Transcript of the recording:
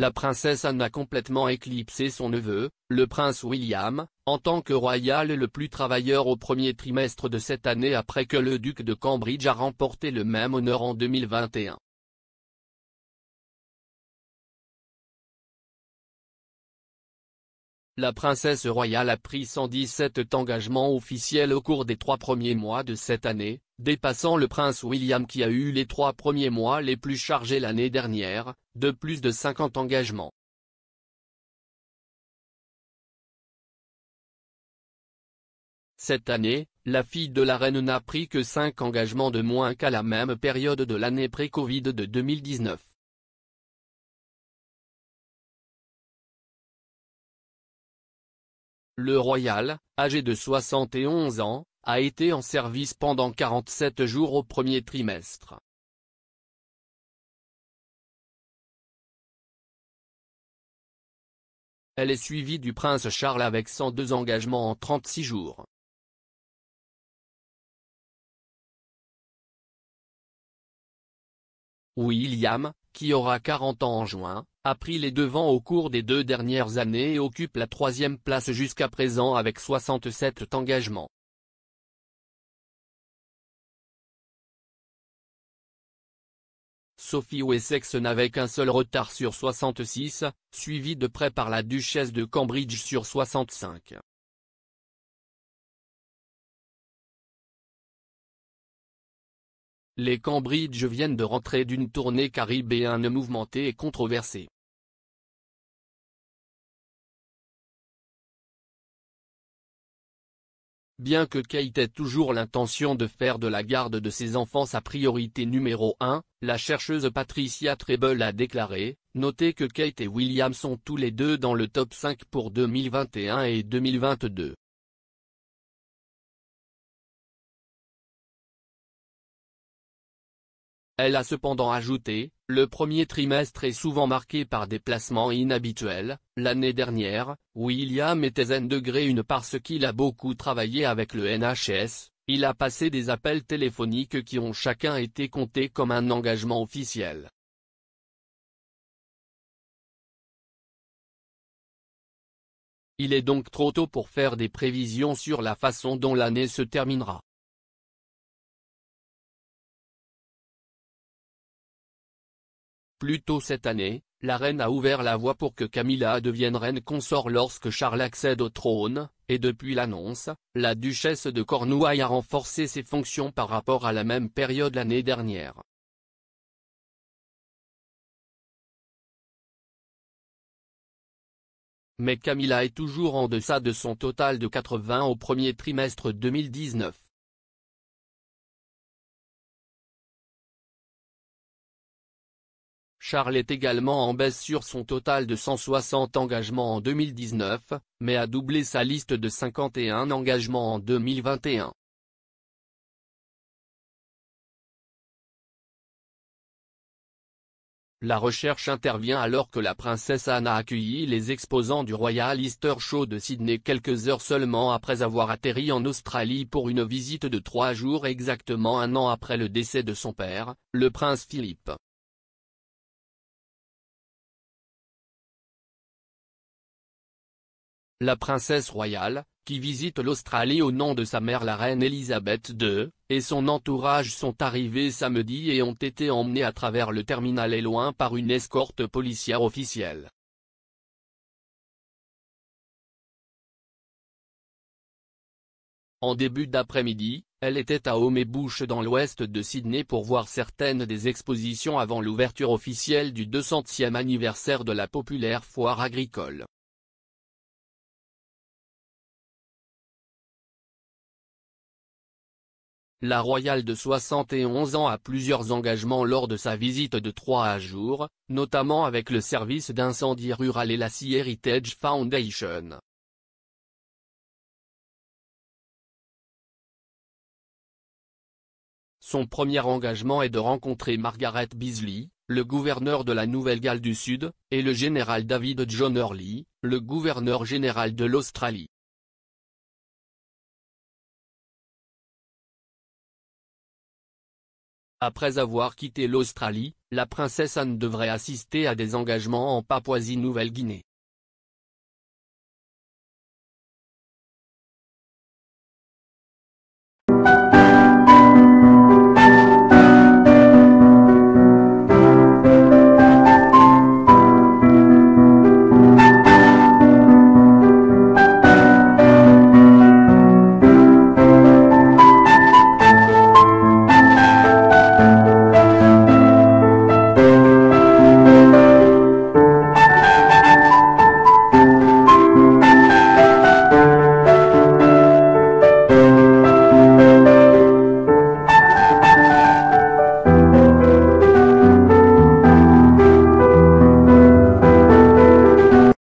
la princesse Anne a complètement éclipsé son neveu, le prince William, en tant que royal le plus travailleur au premier trimestre de cette année après que le duc de Cambridge a remporté le même honneur en 2021. la princesse royale a pris 117 engagements officiels au cours des trois premiers mois de cette année, dépassant le prince William qui a eu les trois premiers mois les plus chargés l'année dernière, de plus de 50 engagements. Cette année, la fille de la reine n'a pris que 5 engagements de moins qu'à la même période de l'année pré-Covid de 2019. Le Royal, âgé de 71 ans, a été en service pendant 47 jours au premier trimestre. Elle est suivie du prince Charles avec 102 engagements en 36 jours. William, qui aura 40 ans en juin, a pris les devants au cours des deux dernières années et occupe la troisième place jusqu'à présent avec 67 engagements. Sophie Wessex n'avait qu'un seul retard sur 66, suivi de près par la duchesse de Cambridge sur 65. Les Cambridge viennent de rentrer d'une tournée caribéenne mouvementée et controversée. Bien que Kate ait toujours l'intention de faire de la garde de ses enfants sa priorité numéro 1, la chercheuse Patricia Treble a déclaré, notez que Kate et William sont tous les deux dans le top 5 pour 2021 et 2022. Elle a cependant ajouté, le premier trimestre est souvent marqué par des placements inhabituels, l'année dernière, William était zen degré une parce qu'il a beaucoup travaillé avec le NHS, il a passé des appels téléphoniques qui ont chacun été comptés comme un engagement officiel. Il est donc trop tôt pour faire des prévisions sur la façon dont l'année se terminera. Plus tôt cette année, la reine a ouvert la voie pour que Camilla devienne reine consort lorsque Charles accède au trône, et depuis l'annonce, la duchesse de Cornouailles a renforcé ses fonctions par rapport à la même période l'année dernière. Mais Camilla est toujours en deçà de son total de 80 au premier trimestre 2019. Charles est également en baisse sur son total de 160 engagements en 2019, mais a doublé sa liste de 51 engagements en 2021. La recherche intervient alors que la princesse Anne a accueilli les exposants du Royal Easter Show de Sydney quelques heures seulement après avoir atterri en Australie pour une visite de trois jours exactement un an après le décès de son père, le prince Philippe. La princesse royale, qui visite l'Australie au nom de sa mère la reine Elisabeth II, et son entourage sont arrivés samedi et ont été emmenés à travers le terminal et loin par une escorte policière officielle. En début d'après-midi, elle était à Bush dans l'ouest de Sydney pour voir certaines des expositions avant l'ouverture officielle du 200e anniversaire de la populaire foire agricole. La Royale de 71 ans a plusieurs engagements lors de sa visite de 3 à jour, notamment avec le service d'incendie rural et la Sea Heritage Foundation. Son premier engagement est de rencontrer Margaret Beasley, le gouverneur de la Nouvelle-Galles du Sud, et le général David John Early, le gouverneur général de l'Australie. Après avoir quitté l'Australie, la princesse Anne devrait assister à des engagements en Papouasie-Nouvelle-Guinée.